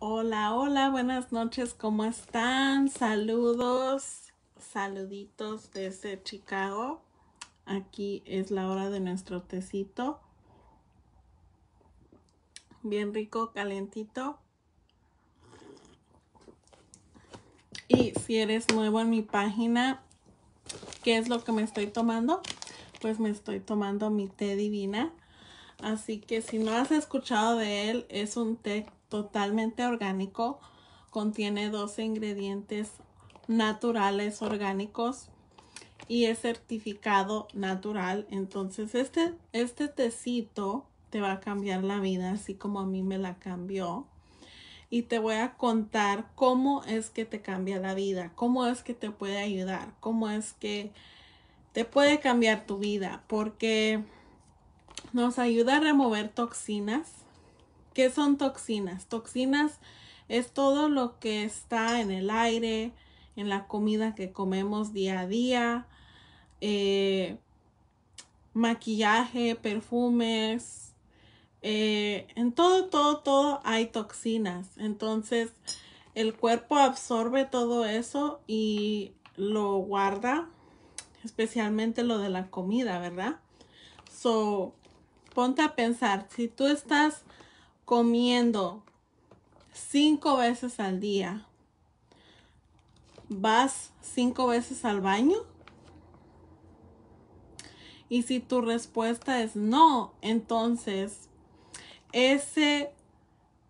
Hola, hola, buenas noches, ¿cómo están? Saludos, saluditos desde Chicago. Aquí es la hora de nuestro tecito. Bien rico, calentito. Y si eres nuevo en mi página, ¿qué es lo que me estoy tomando? Pues me estoy tomando mi té divina Así que si no has escuchado de él, es un té totalmente orgánico. Contiene 12 ingredientes naturales orgánicos y es certificado natural. Entonces este, este tecito te va a cambiar la vida, así como a mí me la cambió. Y te voy a contar cómo es que te cambia la vida, cómo es que te puede ayudar, cómo es que te puede cambiar tu vida, porque nos ayuda a remover toxinas. ¿Qué son toxinas? Toxinas es todo lo que está en el aire, en la comida que comemos día a día, eh, maquillaje, perfumes, eh, en todo, todo, todo hay toxinas. Entonces el cuerpo absorbe todo eso y lo guarda, especialmente lo de la comida, ¿verdad? So, ponte a pensar, si tú estás comiendo cinco veces al día, ¿vas cinco veces al baño? Y si tu respuesta es no, entonces ese,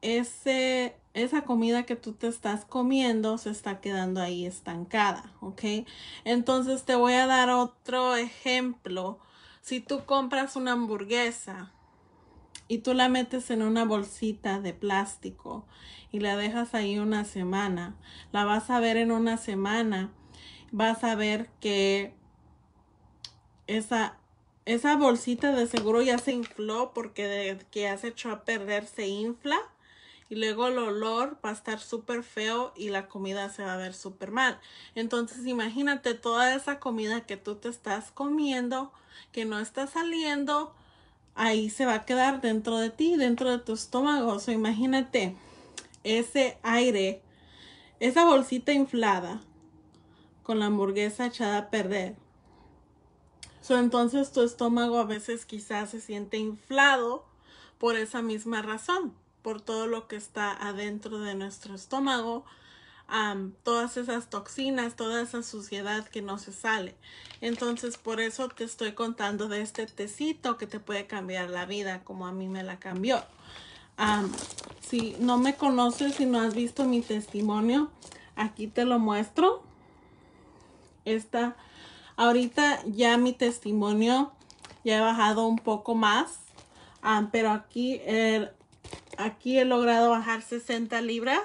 ese, esa comida que tú te estás comiendo se está quedando ahí estancada, ¿ok? Entonces te voy a dar otro ejemplo si tú compras una hamburguesa y tú la metes en una bolsita de plástico y la dejas ahí una semana, la vas a ver en una semana, vas a ver que esa, bolsita de seguro ya se infló porque de que has hecho a perder se infla y luego el olor va a estar súper feo y la comida se va a ver súper mal. Entonces imagínate toda esa comida que tú te estás comiendo, que no está saliendo, ahí se va a quedar dentro de ti, dentro de tu estómago. sea, imagínate ese aire, esa bolsita inflada con la hamburguesa echada a perder. So, entonces tu estómago a veces quizás se siente inflado por esa misma razón por todo lo que está adentro de nuestro estómago, todas esas toxinas, toda esa suciedad que no se sale. Entonces, por eso te estoy contando de este tecito que te puede cambiar la vida, como a mí me la cambió. si no me conoces, si no has visto mi testimonio, aquí te lo muestro. Esta, ahorita ya mi testimonio ya he bajado un poco más, pero aquí el, aquí he logrado bajar 60 libras,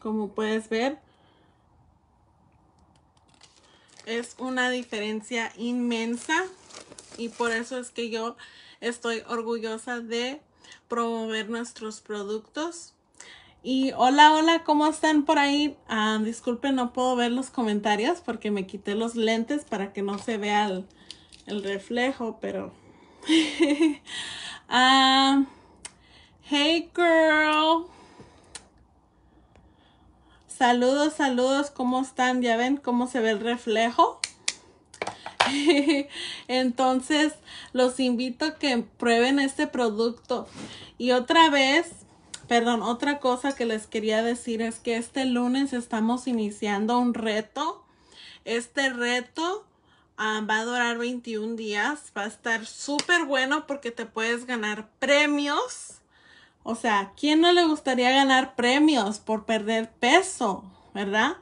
como puedes ver. Es una diferencia inmensa y por eso es que yo estoy orgullosa de promover nuestros productos. Y hola, hola, ¿cómo están por ahí? Ah, disculpen, no puedo ver los comentarios porque me quité los lentes para que no se vea el, reflejo, pero... Ah, Hey girl. Saludos, saludos, ¿cómo están? ¿Ya ven cómo se ve el reflejo? Entonces, los invito a que prueben este producto. Y otra vez, perdón, otra cosa que les quería decir es que este lunes estamos iniciando un reto. Este reto ah, va a durar 21 días. Va a estar súper bueno porque te puedes ganar premios o sea, ¿quién no le gustaría ganar premios por perder peso, verdad?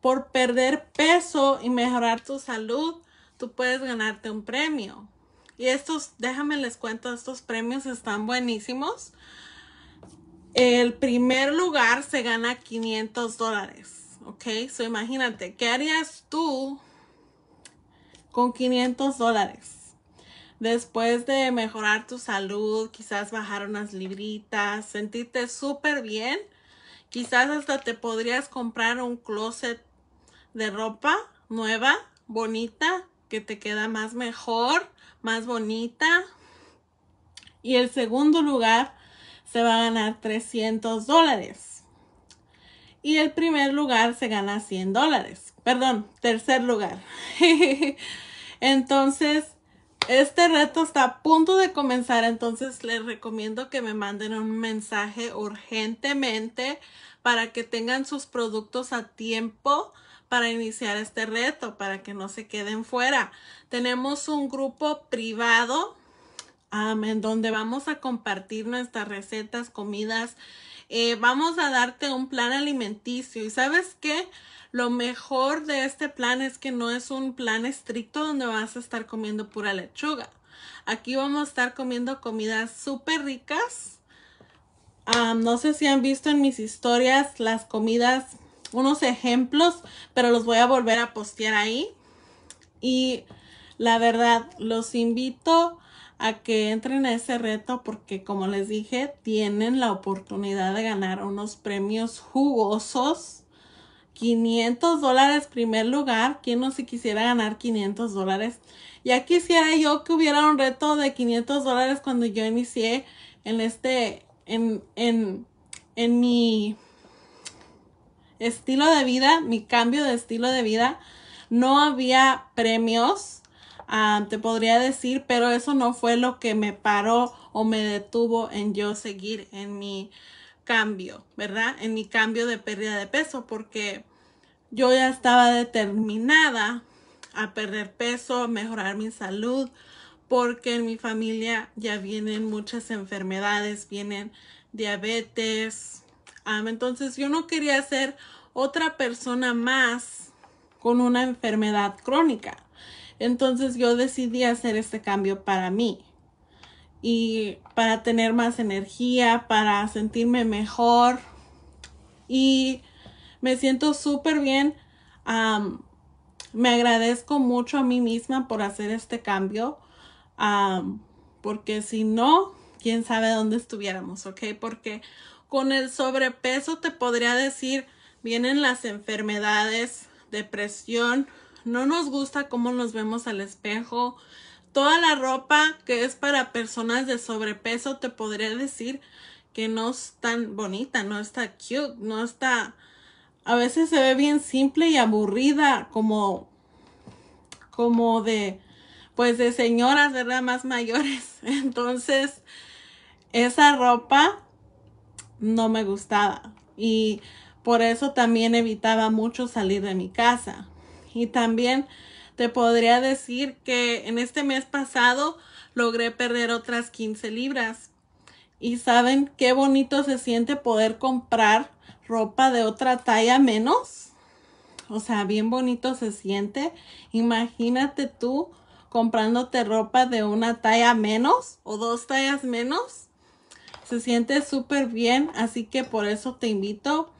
Por perder peso y mejorar tu salud, tú puedes ganarte un premio. Y estos, déjame les cuento, estos premios están buenísimos. El primer lugar se gana 500 dólares, ¿ok? So imagínate, ¿qué harías tú con 500 dólares? después de mejorar tu salud, quizás bajar unas libritas, sentirte súper bien. Quizás hasta te podrías comprar un closet de ropa nueva, bonita, que te queda más mejor, más bonita. Y el segundo lugar se va a ganar 300 dólares. Y el primer lugar se gana 100 dólares. Perdón, tercer lugar. Entonces, este reto está a punto de comenzar, entonces les recomiendo que me manden un mensaje urgentemente para que tengan sus productos a tiempo para iniciar este reto, para que no se queden fuera. Tenemos un grupo privado Amén. Donde vamos a compartir nuestras recetas, comidas. Eh, vamos a darte un plan alimenticio. ¿Y sabes qué? Lo mejor de este plan es que no es un plan estricto donde vas a estar comiendo pura lechuga. Aquí vamos a estar comiendo comidas súper ricas. no sé si han visto en mis historias las comidas, unos ejemplos, pero los voy a volver a postear ahí. Y la verdad, los invito a que entren a ese reto porque como les dije tienen la oportunidad de ganar unos premios jugosos 500 dólares primer lugar quién no se quisiera ganar 500 dólares ya quisiera yo que hubiera un reto de 500 dólares cuando yo inicié en este en en en mi estilo de vida mi cambio de estilo de vida no había premios Ah, te podría decir, pero eso no fue lo que me paró o me detuvo en yo seguir en mi cambio, ¿verdad? En mi cambio de pérdida de peso, porque yo ya estaba determinada a perder peso, mejorar mi salud, porque en mi familia ya vienen muchas enfermedades, vienen diabetes. Ah, entonces yo no quería ser otra persona más con una enfermedad crónica. Entonces yo decidí hacer este cambio para mí y para tener más energía, para sentirme mejor y me siento súper bien. me agradezco mucho a mí misma por hacer este cambio porque si no, quién sabe dónde estuviéramos, ¿ok? Porque con el sobrepeso te podría decir, vienen las enfermedades, depresión, no nos gusta cómo nos vemos al espejo. Toda la ropa que es para personas de sobrepeso te podría decir que no es tan bonita, no está cute, no está... A veces se ve bien simple y aburrida, como, como de, pues de señoras, de Más mayores. Entonces, esa ropa no me gustaba. Y por eso también evitaba mucho salir de mi casa. Y también te podría decir que en este mes pasado logré perder otras 15 libras. Y saben qué bonito se siente poder comprar ropa de otra talla menos. O sea, bien bonito se siente. Imagínate tú comprándote ropa de una talla menos o dos tallas menos. Se siente súper bien, así que por eso te invito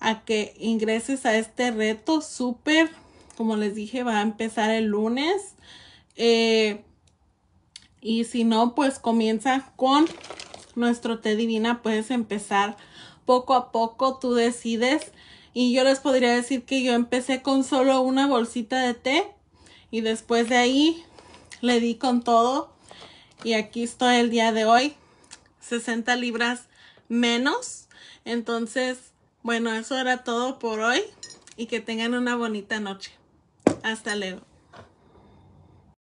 a que ingreses a este reto súper como les dije, va a empezar el lunes. Eh, y si no, pues comienza con nuestro té divina. Puedes empezar poco a poco, tú decides. Y yo les podría decir que yo empecé con solo una bolsita de té. Y después de ahí le di con todo. Y aquí estoy el día de hoy. 60 libras menos. Entonces, bueno, eso era todo por hoy. Y que tengan una bonita noche. Hasta luego.